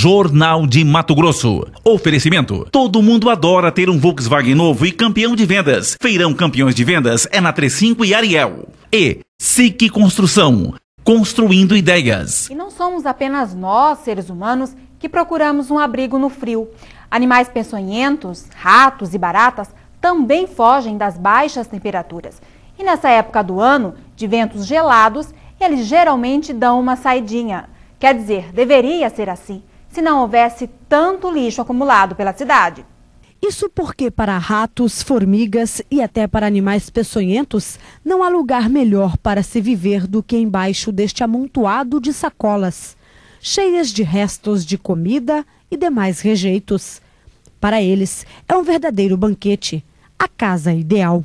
Jornal de Mato Grosso. Oferecimento: todo mundo adora ter um Volkswagen novo e campeão de vendas. Feirão Campeões de Vendas é na 35 e Ariel. E SIC Construção construindo ideias. E não somos apenas nós, seres humanos, que procuramos um abrigo no frio. Animais peçonhentos, ratos e baratas também fogem das baixas temperaturas. E nessa época do ano, de ventos gelados, eles geralmente dão uma saidinha. Quer dizer, deveria ser assim se não houvesse tanto lixo acumulado pela cidade. Isso porque para ratos, formigas e até para animais peçonhentos, não há lugar melhor para se viver do que embaixo deste amontoado de sacolas, cheias de restos de comida e demais rejeitos. Para eles, é um verdadeiro banquete, a casa ideal.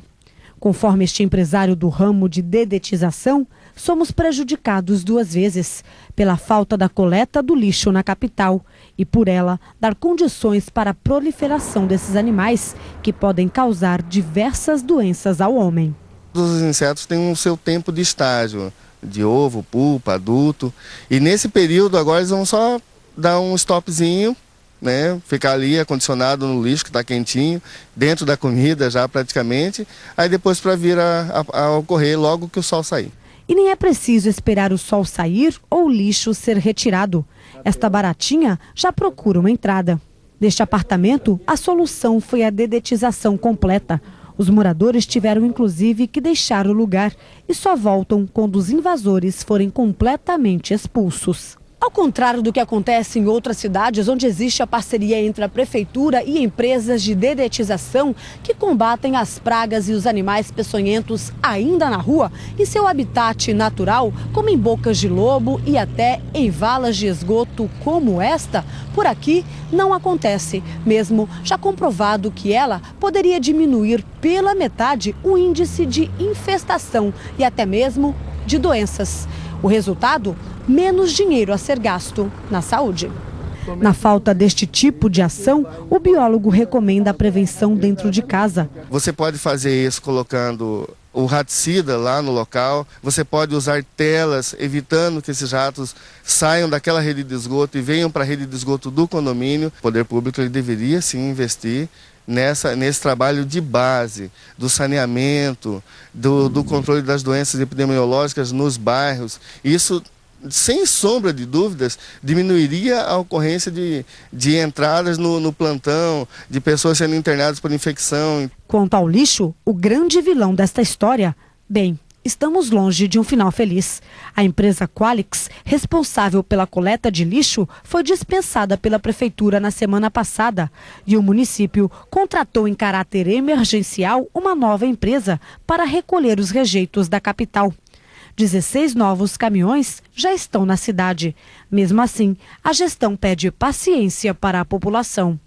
Conforme este empresário do ramo de dedetização, somos prejudicados duas vezes: pela falta da coleta do lixo na capital e por ela dar condições para a proliferação desses animais que podem causar diversas doenças ao homem. Os insetos têm um seu tempo de estágio, de ovo, pulpa, adulto, e nesse período agora eles vão só dar um stopzinho né, ficar ali acondicionado no lixo que está quentinho, dentro da comida já praticamente, aí depois para vir a, a, a ocorrer logo que o sol sair. E nem é preciso esperar o sol sair ou o lixo ser retirado. Esta baratinha já procura uma entrada. Neste apartamento, a solução foi a dedetização completa. Os moradores tiveram inclusive que deixar o lugar e só voltam quando os invasores forem completamente expulsos. Ao contrário do que acontece em outras cidades, onde existe a parceria entre a prefeitura e empresas de dedetização que combatem as pragas e os animais peçonhentos ainda na rua, em seu habitat natural, como em bocas de lobo e até em valas de esgoto como esta, por aqui não acontece, mesmo já comprovado que ela poderia diminuir pela metade o índice de infestação e até mesmo de doenças. O resultado? menos dinheiro a ser gasto na saúde. Na falta deste tipo de ação, o biólogo recomenda a prevenção dentro de casa. Você pode fazer isso colocando o raticida lá no local, você pode usar telas evitando que esses ratos saiam daquela rede de esgoto e venham para a rede de esgoto do condomínio. O poder público ele deveria sim investir nessa, nesse trabalho de base do saneamento, do, do controle das doenças epidemiológicas nos bairros. Isso sem sombra de dúvidas, diminuiria a ocorrência de, de entradas no, no plantão, de pessoas sendo internadas por infecção. Quanto ao lixo, o grande vilão desta história, bem, estamos longe de um final feliz. A empresa Qualix, responsável pela coleta de lixo, foi dispensada pela prefeitura na semana passada e o município contratou em caráter emergencial uma nova empresa para recolher os rejeitos da capital. 16 novos caminhões já estão na cidade. Mesmo assim, a gestão pede paciência para a população.